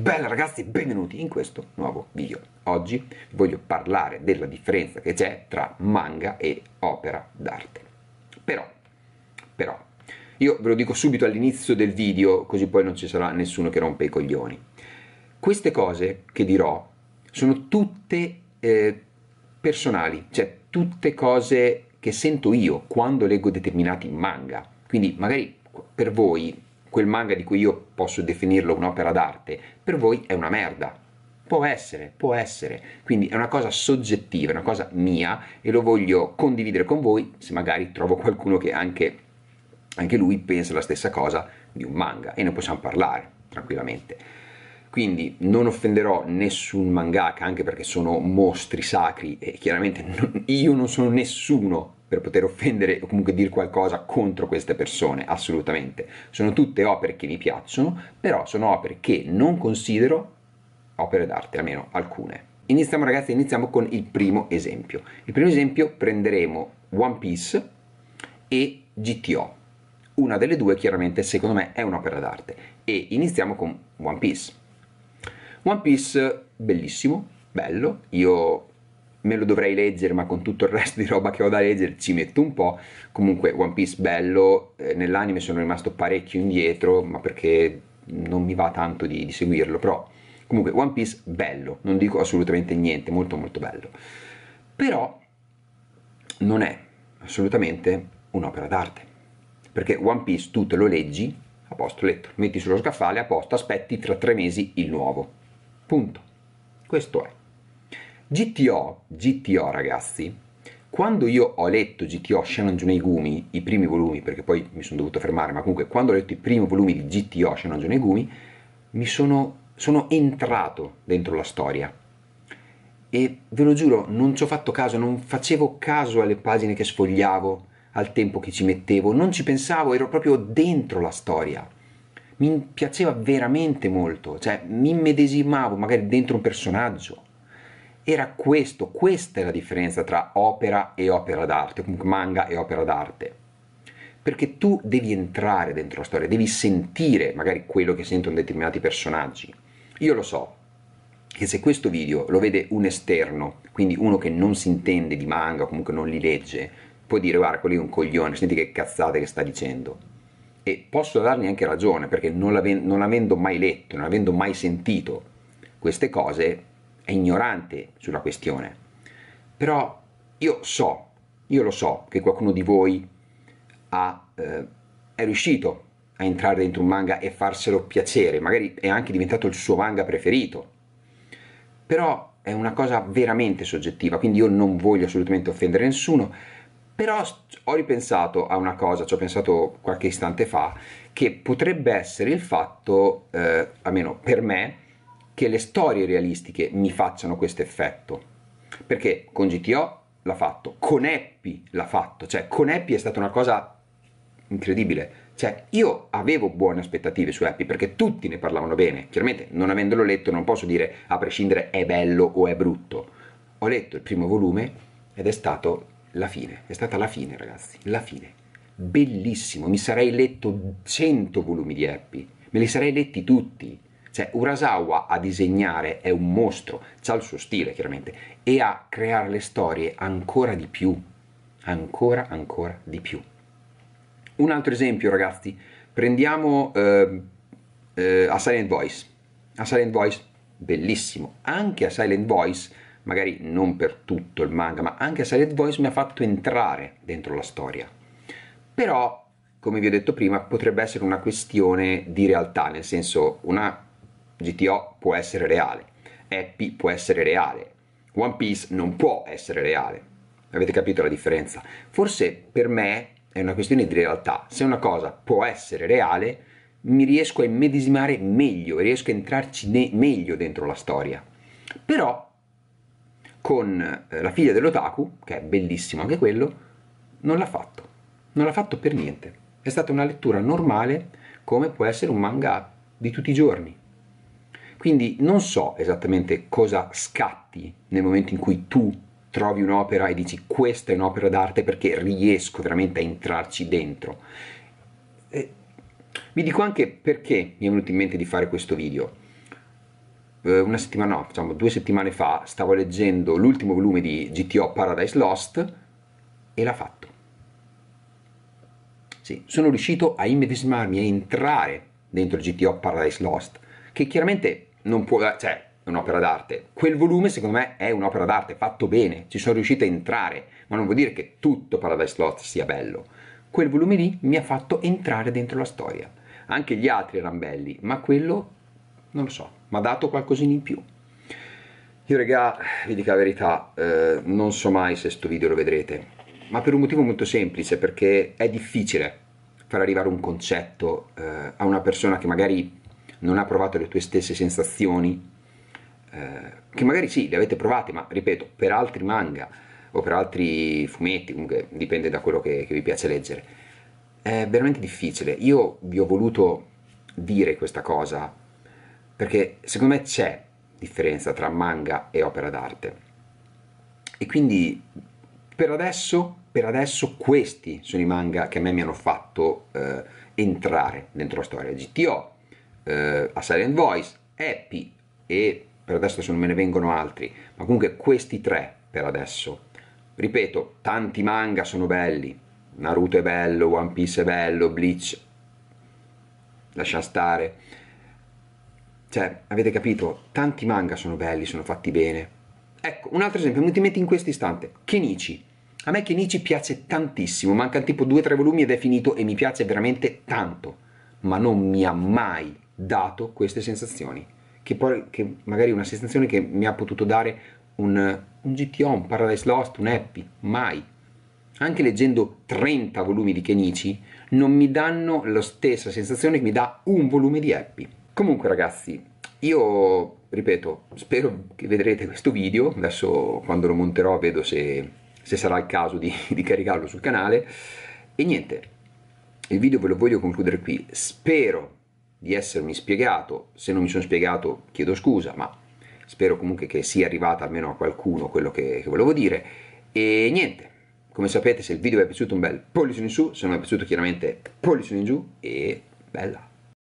Bella ragazzi, benvenuti in questo nuovo video. Oggi voglio parlare della differenza che c'è tra manga e opera d'arte. Però, però, io ve lo dico subito all'inizio del video, così poi non ci sarà nessuno che rompe i coglioni. Queste cose che dirò sono tutte eh, personali, cioè tutte cose che sento io quando leggo determinati manga. Quindi magari per voi quel manga di cui io posso definirlo un'opera d'arte, per voi è una merda. Può essere, può essere. Quindi è una cosa soggettiva, è una cosa mia e lo voglio condividere con voi se magari trovo qualcuno che anche, anche lui pensa la stessa cosa di un manga e ne possiamo parlare tranquillamente quindi non offenderò nessun mangaka anche perché sono mostri sacri e chiaramente non, io non sono nessuno per poter offendere o comunque dire qualcosa contro queste persone, assolutamente. Sono tutte opere che mi piacciono, però sono opere che non considero opere d'arte, almeno alcune. Iniziamo ragazzi, iniziamo con il primo esempio. Il primo esempio prenderemo One Piece e GTO. Una delle due chiaramente secondo me è un'opera d'arte e iniziamo con One Piece. One Piece bellissimo, bello, io me lo dovrei leggere, ma con tutto il resto di roba che ho da leggere ci metto un po'. Comunque One Piece bello, eh, nell'anime sono rimasto parecchio indietro, ma perché non mi va tanto di, di seguirlo, però comunque One Piece bello, non dico assolutamente niente, molto molto bello. Però non è assolutamente un'opera d'arte, perché One Piece tu te lo leggi, a posto letto, metti sullo scaffale, a posto, aspetti tra tre mesi il nuovo. Punto. Questo è. GTO, GTO ragazzi, quando io ho letto GTO Shannon Junegumi, i primi volumi, perché poi mi sono dovuto fermare, ma comunque quando ho letto i primi volumi di GTO Shannon Junegumi, mi sono, sono entrato dentro la storia. E ve lo giuro, non ci ho fatto caso, non facevo caso alle pagine che sfogliavo, al tempo che ci mettevo, non ci pensavo, ero proprio dentro la storia. Mi piaceva veramente molto, cioè mi immedesimavo magari dentro un personaggio era questo, questa è la differenza tra opera e opera d'arte, comunque manga e opera d'arte. Perché tu devi entrare dentro la storia, devi sentire magari quello che sentono determinati personaggi. Io lo so che se questo video lo vede un esterno, quindi uno che non si intende di manga, comunque non li legge, può dire guarda, quello è un coglione, senti che cazzate che sta dicendo e posso dargli anche ragione perché non, non, avendo mai letto, non avendo mai sentito queste cose, è ignorante sulla questione, però io so, io lo so che qualcuno di voi ha, eh, è riuscito a entrare dentro un manga e farselo piacere, magari è anche diventato il suo manga preferito, però è una cosa veramente soggettiva, quindi io non voglio assolutamente offendere nessuno, però ho ripensato a una cosa, ci ho pensato qualche istante fa, che potrebbe essere il fatto, eh, almeno per me, che le storie realistiche mi facciano questo effetto. Perché con GTO l'ha fatto, con Happy l'ha fatto, cioè con Happy è stata una cosa incredibile. Cioè, io avevo buone aspettative su Happy perché tutti ne parlavano bene. Chiaramente, non avendolo letto, non posso dire a prescindere è bello o è brutto. Ho letto il primo volume ed è stato la fine. È stata la fine, ragazzi. La fine. Bellissimo. Mi sarei letto 100 volumi di Happy. Me li sarei letti tutti. Cioè Urasawa a disegnare è un mostro, ha il suo stile chiaramente, e a creare le storie ancora di più, ancora, ancora di più. Un altro esempio ragazzi, prendiamo eh, eh, a Silent Voice. A Silent Voice, bellissimo, anche a Silent Voice magari non per tutto il manga, ma anche A Silent Voice mi ha fatto entrare dentro la storia. Però, come vi ho detto prima, potrebbe essere una questione di realtà, nel senso una GTO può essere reale, Happy può essere reale, One Piece non può essere reale. Avete capito la differenza? Forse per me è una questione di realtà. Se una cosa può essere reale, mi riesco a immedesimare meglio, riesco a entrarci ne- meglio dentro la storia. Però con eh, la figlia dell'otaku, che è bellissimo anche quello, non l'ha fatto. Non l'ha fatto per niente. È stata una lettura normale come può essere un manga di tutti i giorni. Quindi non so esattamente cosa scatti nel momento in cui tu trovi un'opera e dici questa è un'opera d'arte perché riesco veramente a entrarci dentro. E vi dico anche perché mi è venuto in mente di fare questo video. Eh, una settimana, no, diciamo due settimane fa stavo leggendo l'ultimo volume di GTO Paradise Lost e l'ha fatto. Sì, sono riuscito a immedesimarmi, a entrare dentro GTO Paradise Lost, che chiaramente non può, cioè, è un'opera d'arte. Quel volume, secondo me, è un'opera d'arte, fatto bene, ci sono riuscito a entrare, ma non vuol dire che tutto Paradise Lost sia bello. Quel volume lì mi ha fatto entrare dentro la storia. Anche gli altri erano belli, ma quello, non lo so, mi ha dato qualcosina in più. Io, regà, vi dico la verità, eh, non so mai se sto video lo vedrete, ma per un motivo molto semplice, perché è difficile far arrivare un concetto eh, a una persona che magari non ha provato le tue stesse sensazioni, eh, che magari sì, le avete provate, ma ripeto, per altri manga o per altri fumetti, comunque dipende da quello che, che vi piace leggere, è veramente difficile. Io vi ho voluto dire questa cosa perché secondo me c'è differenza tra manga e opera d'arte. E quindi per adesso, per adesso questi sono i manga che a me mi hanno fatto eh, entrare dentro la storia. GTO, eh, a Silent Voice, Happy e per adesso se non me ne vengono altri, ma comunque questi tre per adesso. Ripeto, tanti manga sono belli, Naruto è bello, One Piece è bello, Bleach, lascia stare. Cioè, avete capito? Tanti manga sono belli, sono fatti bene. Ecco, un altro esempio, mi ti metti in questo istante, Kenichi. A me Kenichi piace tantissimo, mancano tipo 2-3 volumi ed è finito e mi piace veramente tanto, ma non mi ha mai dato queste sensazioni, che, poi, che magari una sensazione che mi ha potuto dare un, un GTO, un Paradise Lost, un Happy, mai. Anche leggendo 30 volumi di Kenichi non mi danno la stessa sensazione che mi dà un volume di Happy. Comunque ragazzi, io ripeto, spero che vedrete questo video, adesso quando lo monterò vedo se, se sarà il caso di, di caricarlo sul canale. E niente, il video ve lo voglio concludere qui, spero di essermi spiegato, se non mi sono spiegato chiedo scusa, ma spero comunque che sia arrivata almeno a qualcuno quello che, che volevo dire. E niente, come sapete se il video vi è piaciuto un bel pollice in su, se non vi è piaciuto chiaramente pollice in giù e bella!